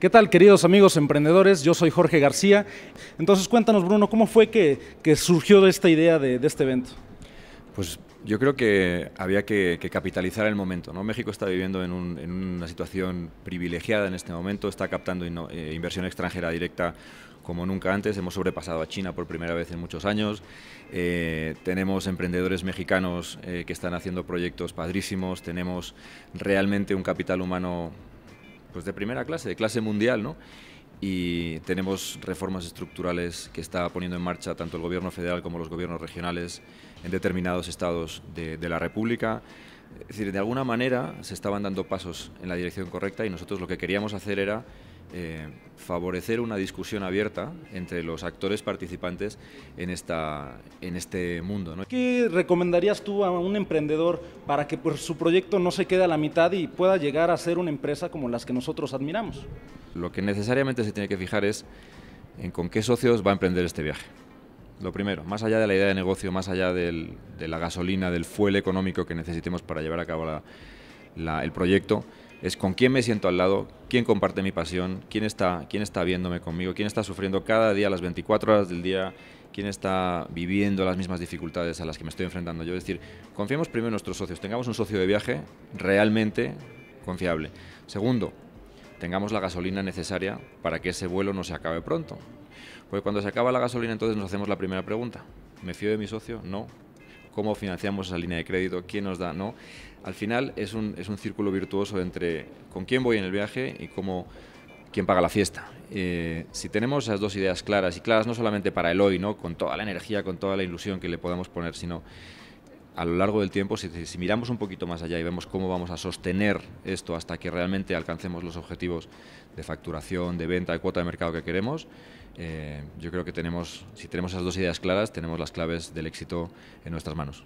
¿Qué tal, queridos amigos emprendedores? Yo soy Jorge García. Entonces, cuéntanos, Bruno, ¿cómo fue que, que surgió esta idea de, este evento? Pues yo creo que había que, capitalizar el momento. México está viviendo en, una situación privilegiada en este momento, está captando eh, inversión extranjera directa como nunca antes, hemos sobrepasado a China por primera vez en muchos años, eh, tenemos emprendedores mexicanos eh, que están haciendo proyectos padrísimos, tenemos realmente un capital humano pues de primera clase, de clase mundial, ¿no? Y tenemos reformas estructurales que está poniendo en marcha tanto el gobierno federal como los gobiernos regionales en determinados estados de, la República. Es decir, de alguna manera se estaban dando pasos en la dirección correcta y nosotros lo que queríamos hacer era eh, favorecer una discusión abierta entre los actores participantes en, esta, en este mundo. ¿Qué recomendarías tú a un emprendedor para que pues, su proyecto no se quede a la mitad y pueda llegar a ser una empresa como las que nosotros admiramos? Lo que necesariamente se tiene que fijar es en con qué socios va a emprender este viaje. Lo primero, más allá de la idea de negocio, más allá de la gasolina, del fuel económico que necesitemos para llevar a cabo la, el proyecto es con quién me siento al lado, quién comparte mi pasión, quién está, quién está viéndome conmigo, quién está sufriendo cada día las 24 horas del día, quién está viviendo las mismas dificultades a las que me estoy enfrentando yo. Es decir, confiemos primero en nuestros socios, tengamos un socio de viaje realmente confiable. Segundo, tengamos la gasolina necesaria para que ese vuelo no se acabe pronto. Porque cuando se acaba la gasolina entonces nos hacemos la primera pregunta. ¿Me fío de mi socio? No cómo financiamos esa línea de crédito, quién nos da, ¿no? Al final es un, es un círculo virtuoso entre con quién voy en el viaje y cómo quién paga la fiesta. Eh, si tenemos esas dos ideas claras, y claras no solamente para el hoy, ¿no? con toda la energía, con toda la ilusión que le podamos poner, sino a lo largo del tiempo, si, miramos un poquito más allá y vemos cómo vamos a sostener esto hasta que realmente alcancemos los objetivos de facturación, de venta, de cuota de mercado que queremos, eh, yo creo que tenemos, si tenemos esas dos ideas claras, tenemos las claves del éxito en nuestras manos.